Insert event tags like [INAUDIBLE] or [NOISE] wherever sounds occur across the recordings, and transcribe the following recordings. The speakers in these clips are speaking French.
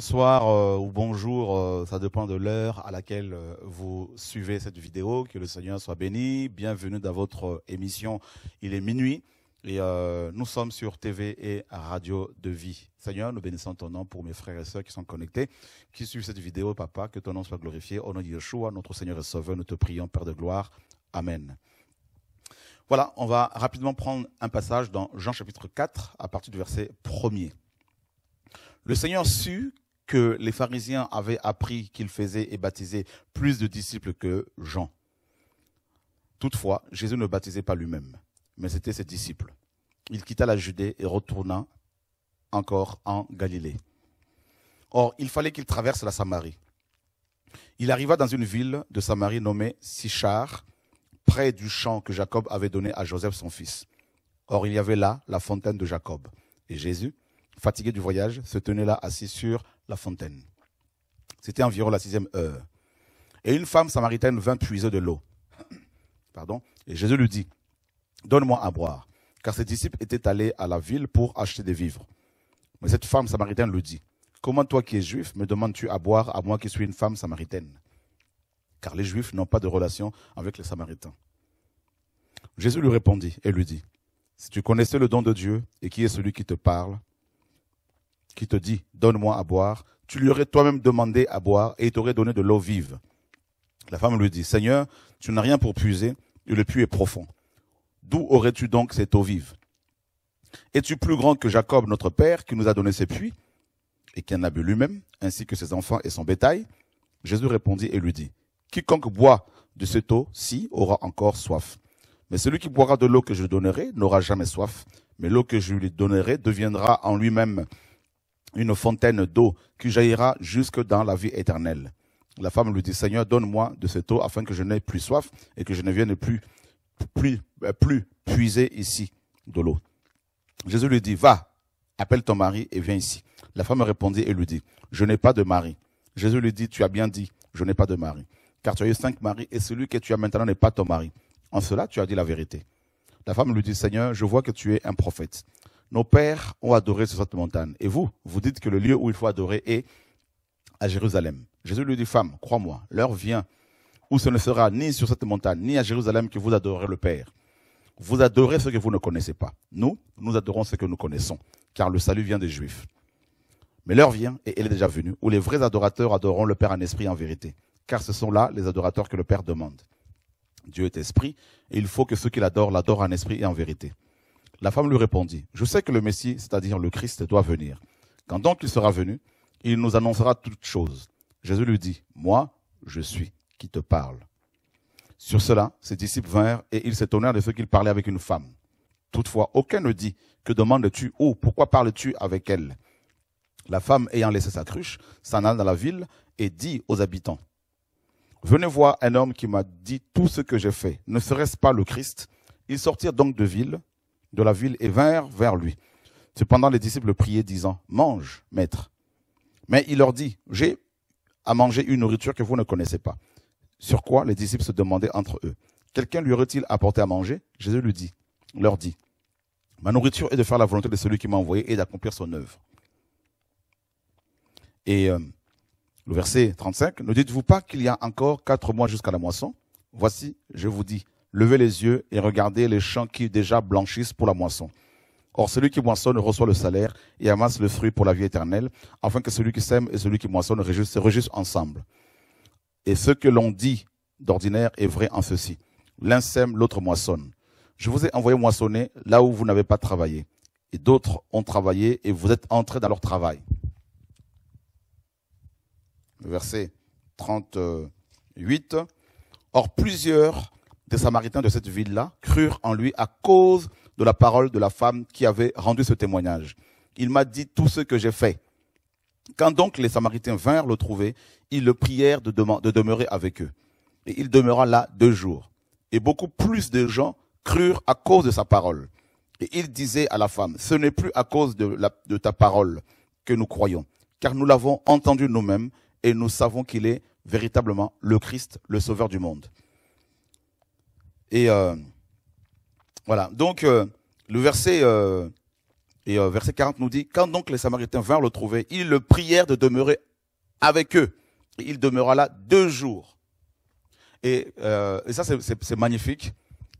bonsoir euh, ou bonjour, euh, ça dépend de l'heure à laquelle euh, vous suivez cette vidéo. Que le Seigneur soit béni. Bienvenue dans votre émission. Il est minuit et nous sommes sur TV et Radio de Vie. Seigneur, nous bénissons ton nom pour mes frères et sœurs qui sont connectés, qui suivent cette vidéo, Papa. Que ton nom soit glorifié. Au nom de Yeshua, notre Seigneur et Sauveur, nous te prions, Père de gloire. Amen. Voilà, on va rapidement prendre un passage dans Jean chapitre 4 à partir du verset 1 Le Seigneur sut que les pharisiens avaient appris qu'il faisait et baptisait plus de disciples que Jean. Toutefois, Jésus ne baptisait pas lui-même, mais c'était ses disciples. Il quitta la Judée et retourna encore en Galilée. Or, il fallait qu'il traverse la Samarie. Il arriva dans une ville de Samarie nommée Sichar, près du champ que Jacob avait donné à Joseph son fils. Or, il y avait là la fontaine de Jacob. Et Jésus, fatigué du voyage, se tenait là assis sur la fontaine. C'était environ la sixième heure. Et une femme samaritaine vint puiser de l'eau. [CLEARS THROAT] Pardon. Et Jésus lui dit, donne-moi à boire. Car ses disciples étaient allés à la ville pour acheter des vivres. Mais cette femme samaritaine lui dit, comment toi qui es juif me demandes-tu à boire à moi qui suis une femme samaritaine? Car les juifs n'ont pas de relation avec les samaritains. Jésus lui répondit et lui dit, si tu connaissais le don de Dieu et qui est celui qui te parle, qui te dit, donne-moi à boire, tu lui aurais toi-même demandé à boire et il t'aurait donné de l'eau vive. La femme lui dit, Seigneur, tu n'as rien pour puiser, et le puits est profond. D'où aurais-tu donc cette eau vive Es-tu plus grand que Jacob, notre père, qui nous a donné ses puits et qui en a bu lui-même, ainsi que ses enfants et son bétail Jésus répondit et lui dit, Quiconque boit de cette eau-ci aura encore soif. Mais celui qui boira de l'eau que je donnerai n'aura jamais soif, mais l'eau que je lui donnerai deviendra en lui-même une fontaine d'eau qui jaillira jusque dans la vie éternelle. La femme lui dit, Seigneur, donne-moi de cette eau afin que je n'aie plus soif et que je ne vienne plus, plus, euh, plus puiser ici de l'eau. Jésus lui dit, va, appelle ton mari et viens ici. La femme répondit et lui dit, je n'ai pas de mari. Jésus lui dit, tu as bien dit, je n'ai pas de mari. Car tu as eu cinq maris et celui que tu as maintenant n'est pas ton mari. En cela, tu as dit la vérité. La femme lui dit, Seigneur, je vois que tu es un prophète. Nos pères ont adoré sur cette montagne. Et vous, vous dites que le lieu où il faut adorer est à Jérusalem. Jésus lui dit, femme, crois-moi, l'heure vient où ce ne sera ni sur cette montagne, ni à Jérusalem que vous adorerez le Père. Vous adorez ce que vous ne connaissez pas. Nous, nous adorons ce que nous connaissons, car le salut vient des Juifs. Mais l'heure vient, et elle est déjà venue, où les vrais adorateurs adoreront le Père en esprit et en vérité, car ce sont là les adorateurs que le Père demande. Dieu est esprit, et il faut que ceux qui l'adorent l'adorent en esprit et en vérité. La femme lui répondit, je sais que le Messie, c'est-à-dire le Christ, doit venir. Quand donc il sera venu, il nous annoncera toutes choses. Jésus lui dit, moi, je suis qui te parle. Sur cela, ses disciples vinrent et ils s'étonnèrent de ce qu'il parlait avec une femme. Toutefois, aucun ne dit, que demandes-tu ou pourquoi parles-tu avec elle? La femme ayant laissé sa cruche, s'en alla dans la ville et dit aux habitants, Venez voir un homme qui m'a dit tout ce que j'ai fait. Ne serait-ce pas le Christ Ils sortirent donc de ville de la ville et vinrent vers lui. Cependant, les disciples priaient, disant, Mange, maître. Mais il leur dit, J'ai à manger une nourriture que vous ne connaissez pas. Sur quoi les disciples se demandaient entre eux, Quelqu'un lui aurait-il apporté à manger Jésus lui dit, leur dit, Ma nourriture est de faire la volonté de celui qui m'a envoyé et d'accomplir son œuvre. Et euh, le verset 35, ne dites-vous pas qu'il y a encore quatre mois jusqu'à la moisson Voici, je vous dis, Levez les yeux et regardez les champs qui déjà blanchissent pour la moisson. Or, celui qui moissonne reçoit le salaire et amasse le fruit pour la vie éternelle, afin que celui qui sème et celui qui moissonne se réjouissent ensemble. Et ce que l'on dit d'ordinaire est vrai en ceci. L'un sème, l'autre moissonne. Je vous ai envoyé moissonner là où vous n'avez pas travaillé. Et d'autres ont travaillé et vous êtes entrés dans leur travail. Verset 38. Or, plusieurs des Samaritains de cette ville-là crurent en lui à cause de la parole de la femme qui avait rendu ce témoignage. Il m'a dit tout ce que j'ai fait. Quand donc les Samaritains vinrent le trouver, ils le prièrent de, demeurer avec eux. Et il demeura là deux jours. Et beaucoup plus de gens crurent à cause de sa parole. Et il disait à la femme, ce n'est plus à cause de, de ta parole que nous croyons, car nous l'avons entendu nous-mêmes et nous savons qu'il est véritablement le Christ, le Sauveur du monde. Et euh, voilà. Donc, euh, le verset, euh, et, verset 40 nous dit, quand donc les Samaritains vinrent le trouver, ils le prièrent de demeurer avec eux. il demeura là deux jours. Et, ça, c'est magnifique.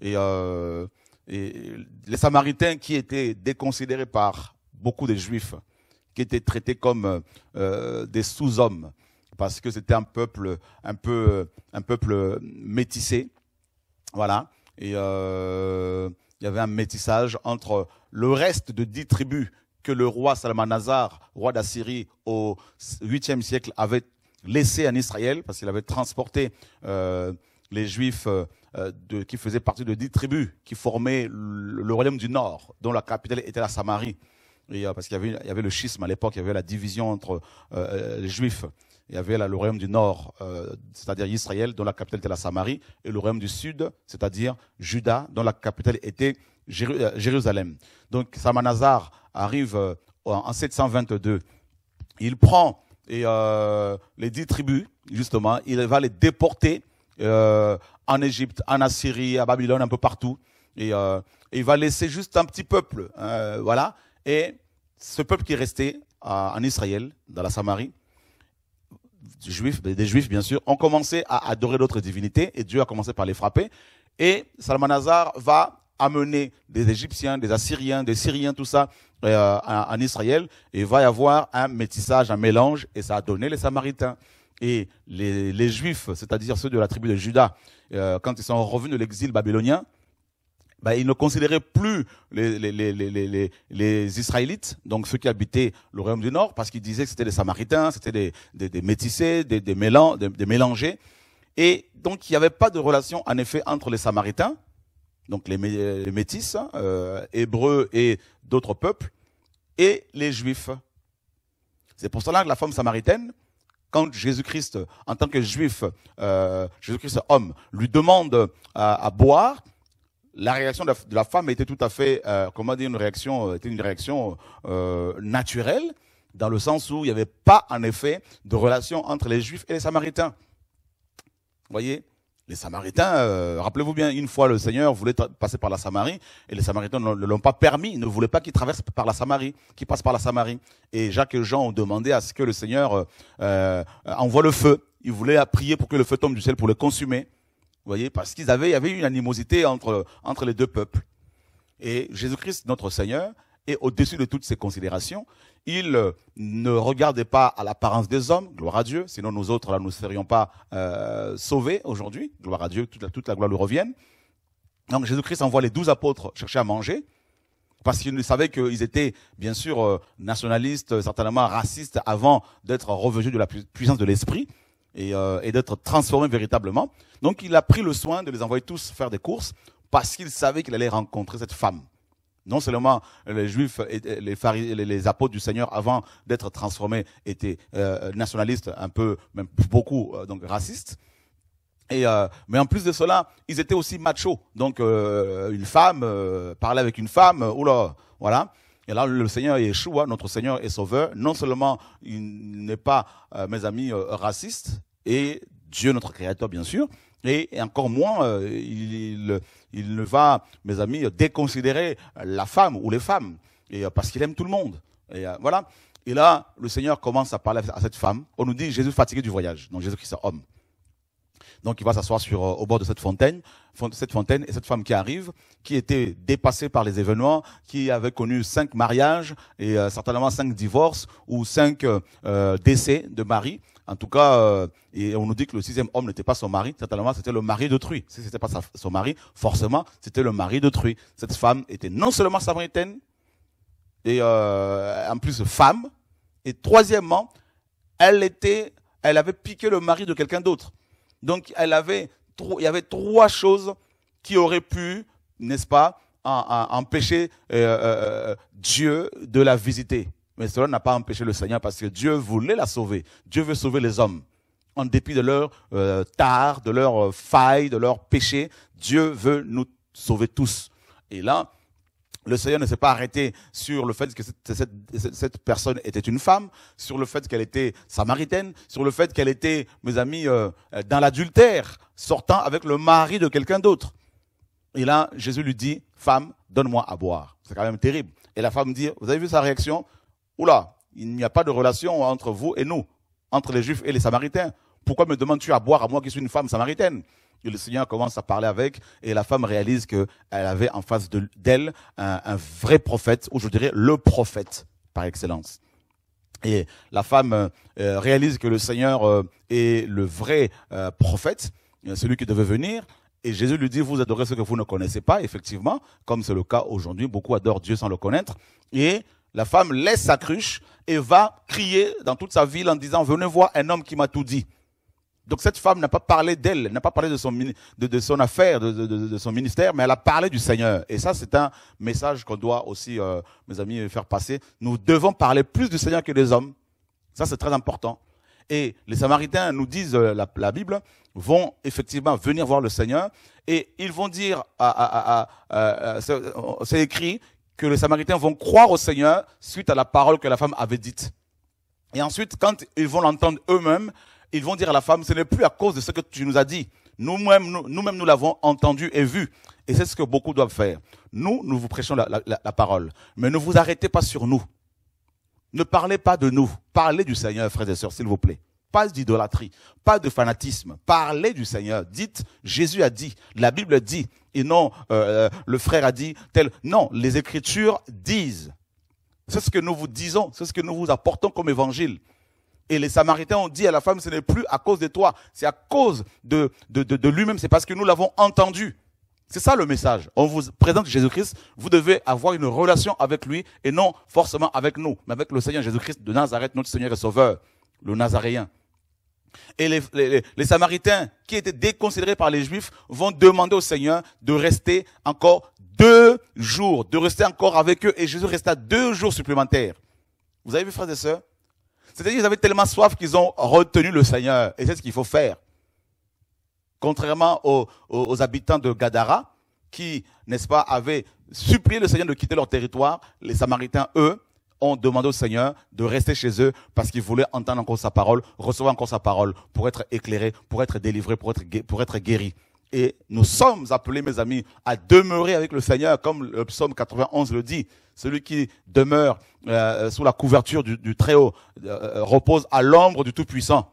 Et, les Samaritains qui étaient déconsidérés par beaucoup de Juifs, qui étaient traités comme des sous-hommes, parce que c'était un peuple, un peu, un peuple métissé. Voilà. Et euh, il y avait un métissage entre le reste de dix tribus que le roi Salmanazar, roi d'Assyrie, au 8e siècle, avait laissé en Israël, parce qu'il avait transporté euh, les Juifs euh, qui faisaient partie de dix tribus qui formaient le, royaume du Nord, dont la capitale était la Samarie. parce qu'il y avait, le schisme à l'époque, il y avait la division entre les Juifs il y avait le royaume du nord, euh, c'est-à-dire Israël, dont la capitale était la Samarie, et le royaume du sud, c'est-à-dire Juda, dont la capitale était euh, Jérusalem. Donc Samanazar arrive euh, en 722. Il prend et, les dix tribus, justement, il va les déporter en Égypte, en Assyrie, à Babylone, un peu partout. Et, et il va laisser juste un petit peuple. Hein, voilà. Et ce peuple qui est resté en Israël, dans la Samarie, juifs, ben, des juifs bien sûr, ont commencé à adorer d'autres divinités et Dieu a commencé par les frapper. Et Salmanazar va amener des Égyptiens, des Assyriens, des Syriens, tout ça, euh, en Israël. Et il va y avoir un métissage, un mélange, et ça a donné les Samaritains. Et les, les Juifs, c'est-à-dire ceux de la tribu de Juda, euh, quand ils sont revenus de l'exil babylonien, bah, il ne considérait plus les, Israélites, donc ceux qui habitaient le royaume du Nord, parce qu'ils disait que c'était des Samaritains, c'était des, des, des, métissés, des, des, mélangés. Et donc, il n'y avait pas de relation, en effet, entre les Samaritains, donc les, métis, hein, euh, hébreux et d'autres peuples, et les Juifs. C'est pour cela que la femme samaritaine, quand Jésus-Christ, en tant que juif, euh, Jésus-Christ homme, lui demande à boire, la réaction de la, femme était tout à fait, euh, comment dire, une réaction, euh, était une réaction euh, naturelle, dans le sens où il n'y avait pas, en effet, de relation entre les Juifs et les Samaritains. Vous voyez les Samaritains, euh, rappelez-vous bien, une fois le Seigneur voulait passer par la Samarie, et les Samaritains ne l'ont pas permis, ne voulaient pas qu'il traverse par la Samarie, qu'il passe par la Samarie. Et Jacques et Jean ont demandé à ce que le Seigneur envoie le feu. Ils voulaient prier pour que le feu tombe du ciel pour le consumer voyez, parce qu'ils avaient, il y avait une animosité entre, les deux peuples. Et Jésus-Christ, notre Seigneur, est au-dessus de toutes ces considérations. Il euh, ne regardait pas à l'apparence des hommes, gloire à Dieu, sinon nous autres, là, nous ne serions pas euh, sauvés aujourd'hui, gloire à Dieu, toute la, toute la gloire lui revienne. Donc Jésus-Christ envoie les douze apôtres chercher à manger, parce qu'ils savaient qu'ils étaient, bien sûr, euh, nationalistes, certainement racistes, avant d'être revenus de la puissance de l'esprit. Euh, et, d'être transformé véritablement. Donc il a pris le soin de les envoyer tous faire des courses parce qu'il savait qu'il allait rencontrer cette femme. Non seulement les juifs, et les, apôtres du Seigneur, avant d'être transformés, étaient euh, nationalistes, un peu, même beaucoup, euh, donc racistes, et mais en plus de cela, ils étaient aussi machos. Donc une femme euh, parler avec une femme, oula, voilà. Et là, le Seigneur est Yeshua, notre Seigneur est Sauveur, non seulement il n'est pas, mes amis, raciste, et Dieu notre Créateur, bien sûr. Et encore moins, euh, il, ne va, mes amis, déconsidérer la femme ou les femmes, et, euh, parce qu'il aime tout le monde. Et euh, voilà. Et là, le Seigneur commence à parler à cette femme. On nous dit Jésus fatigué du voyage, donc Jésus christ est homme. Donc il va s'asseoir au bord de cette fontaine, cette fontaine et cette femme qui arrive, qui était dépassée par les événements, qui avait connu cinq mariages et certainement cinq divorces ou cinq décès de mari. En tout cas, euh, et on nous dit que le sixième homme n'était pas son mari. Certainement, c'était le mari d'autrui. Si c'était pas son mari, forcément, c'était le mari d'autrui. Cette femme était non seulement samaritaine, et euh, en plus femme, et troisièmement, elle était, elle avait piqué le mari de quelqu'un d'autre. Donc, elle avait, il y avait trois choses qui auraient pu, n'est-ce pas, empêcher euh, Dieu de la visiter. Mais cela n'a pas empêché le Seigneur parce que Dieu voulait la sauver. Dieu veut sauver les hommes. En dépit de leur euh, tard, de leur euh, faille, de leur péché, Dieu veut nous sauver tous. Et là, le Seigneur ne s'est pas arrêté sur le fait que cette, personne était une femme, sur le fait qu'elle était samaritaine, sur le fait qu'elle était, mes amis, euh, dans l'adultère, sortant avec le mari de quelqu'un d'autre. Et là, Jésus lui dit, femme, donne-moi à boire. C'est quand même terrible. Et la femme dit, vous avez vu sa réaction Oula, il n'y a pas de relation entre vous et nous, entre les Juifs et les Samaritains. Pourquoi me demandes-tu à boire à moi qui suis une femme samaritaine et le Seigneur commence à parler avec, et la femme réalise qu'elle avait en face d'elle un, vrai prophète, ou je dirais le prophète par excellence. Et la femme euh, réalise que le Seigneur euh, est le vrai euh, prophète, celui qui devait venir. Et Jésus lui dit, vous adorez ce que vous ne connaissez pas, effectivement, comme c'est le cas aujourd'hui, beaucoup adorent Dieu sans le connaître. Et la femme laisse sa cruche et va crier dans toute sa ville en disant Venez voir un homme qui m'a tout dit. Donc cette femme n'a pas parlé d'elle, n'a pas parlé de son, de, son affaire, de, son ministère, mais elle a parlé du Seigneur. Et ça, c'est un message qu'on doit aussi, euh, mes amis, faire passer. Nous devons parler plus du Seigneur que des hommes. Ça, c'est très important. Et les Samaritains nous disent, euh, la, Bible, vont effectivement venir voir le Seigneur et ils vont dire, à, c'est écrit que les Samaritains vont croire au Seigneur suite à la parole que la femme avait dite. Et ensuite, quand ils vont l'entendre eux-mêmes, ils vont dire à la femme, ce n'est plus à cause de ce que tu nous as dit. Nous-mêmes, nous, mêmes nous l'avons entendu et vu. Et c'est ce que beaucoup doivent faire. Nous, nous vous prêchons la parole. Mais ne vous arrêtez pas sur nous. Ne parlez pas de nous. Parlez du Seigneur, frères et sœurs, s'il vous plaît. Pas d'idolâtrie, pas de fanatisme. Parlez du Seigneur. Dites, Jésus a dit, la Bible dit, et non euh, euh, le frère a dit tel. Non, les Écritures disent. C'est ce que nous vous disons, c'est ce que nous vous apportons comme évangile. Et les Samaritains ont dit à la femme, ce n'est plus à cause de toi, c'est à cause de, de, de, de lui-même, c'est parce que nous l'avons entendu. C'est ça le message. On vous présente Jésus-Christ, vous devez avoir une relation avec lui et non forcément avec nous, mais avec le Seigneur Jésus-Christ de Nazareth, notre Seigneur et Sauveur, le Nazaréen. Et les, les, Samaritains, qui étaient déconsidérés par les Juifs, vont demander au Seigneur de rester encore deux jours, de rester encore avec eux. Et Jésus resta deux jours supplémentaires. Vous avez vu, frères et sœurs C'est-à-dire qu'ils avaient tellement soif qu'ils ont retenu le Seigneur. Et c'est ce qu'il faut faire. Contrairement aux, aux habitants de Gadara, qui, n'est-ce pas, avaient supplié le Seigneur de quitter leur territoire, les Samaritains, eux, ont demandé au Seigneur de rester chez eux parce qu'ils voulaient entendre encore sa parole, recevoir encore sa parole pour être éclairés, pour être délivrés, pour être, pour être guéris. Et nous sommes appelés, mes amis, à demeurer avec le Seigneur, comme le psaume 91 le dit. Celui qui demeure euh, sous la couverture du, Très-Haut euh, euh, repose à l'ombre du Tout-Puissant.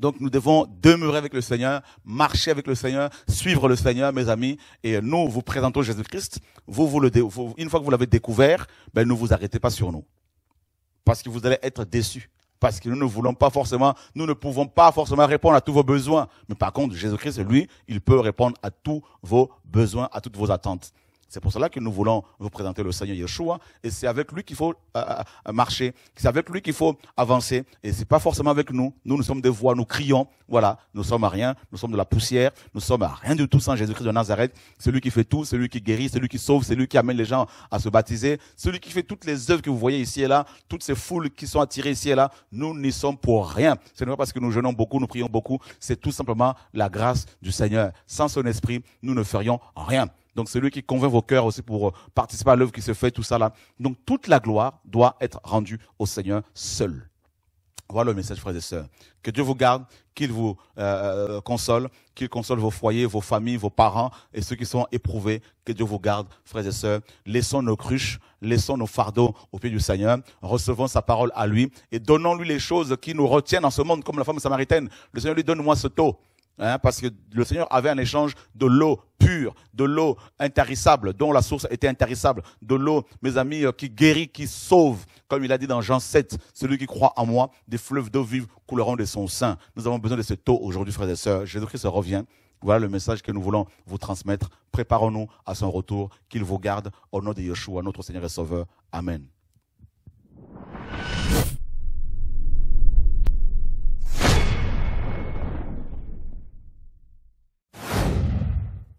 Donc nous devons demeurer avec le Seigneur, marcher avec le Seigneur, suivre le Seigneur, mes amis. Et nous vous présentons Jésus-Christ. Vous, vous le, une fois que vous l'avez découvert, ben ne vous arrêtez pas sur nous, parce que vous allez être déçus. Parce que nous ne voulons pas forcément, nous ne pouvons pas forcément répondre à tous vos besoins. Mais par contre, Jésus-Christ, lui, il peut répondre à tous vos besoins, à toutes vos attentes. C'est pour cela que nous voulons vous présenter le Seigneur Yeshua, et c'est avec lui qu'il faut euh, euh, marcher, c'est avec lui qu'il faut avancer, et c'est pas forcément avec nous. Nous, nous sommes des voix, nous crions, voilà, nous sommes à rien, nous sommes de la poussière, nous sommes à rien du tout sans Jésus-Christ de Nazareth, celui qui fait tout, celui qui guérit, celui qui sauve, celui qui amène les gens à se baptiser, celui qui fait toutes les œuvres que vous voyez ici et là, toutes ces foules qui sont attirées ici et là, nous n'y sommes pour rien. Ce n'est pas parce que nous jeûnons beaucoup, nous prions beaucoup, c'est tout simplement la grâce du Seigneur. Sans son esprit, nous ne ferions rien. Donc c'est lui qui convainc vos cœurs aussi pour euh, participer à l'œuvre qui se fait, tout ça là. Donc toute la gloire doit être rendue au Seigneur seul. Voilà le message, frères et sœurs. Que Dieu vous garde, qu'il vous euh, euh, console, qu'il console vos foyers, vos familles, vos parents et ceux qui sont éprouvés. Que Dieu vous garde, frères et sœurs. Laissons nos cruches, laissons nos fardeaux au pied du Seigneur. Recevons sa parole à lui et donnons-lui les choses qui nous retiennent en ce monde, comme la femme samaritaine. Le Seigneur lui donne moi ce taux. Hein, parce que le Seigneur avait un échange de l'eau pure, de l'eau intarissable, dont la source était intarissable, de l'eau, mes amis, euh, qui guérit, qui sauve, comme il a dit dans Jean 7, celui qui croit en moi, des fleuves d'eau vive couleront de son sein. Nous avons besoin de cette eau aujourd'hui, frères et sœurs. Jésus-Christ revient. Voilà le message que nous voulons vous transmettre. Préparons-nous à son retour. Qu'il vous garde au nom de Yeshua, notre Seigneur et Sauveur. Amen.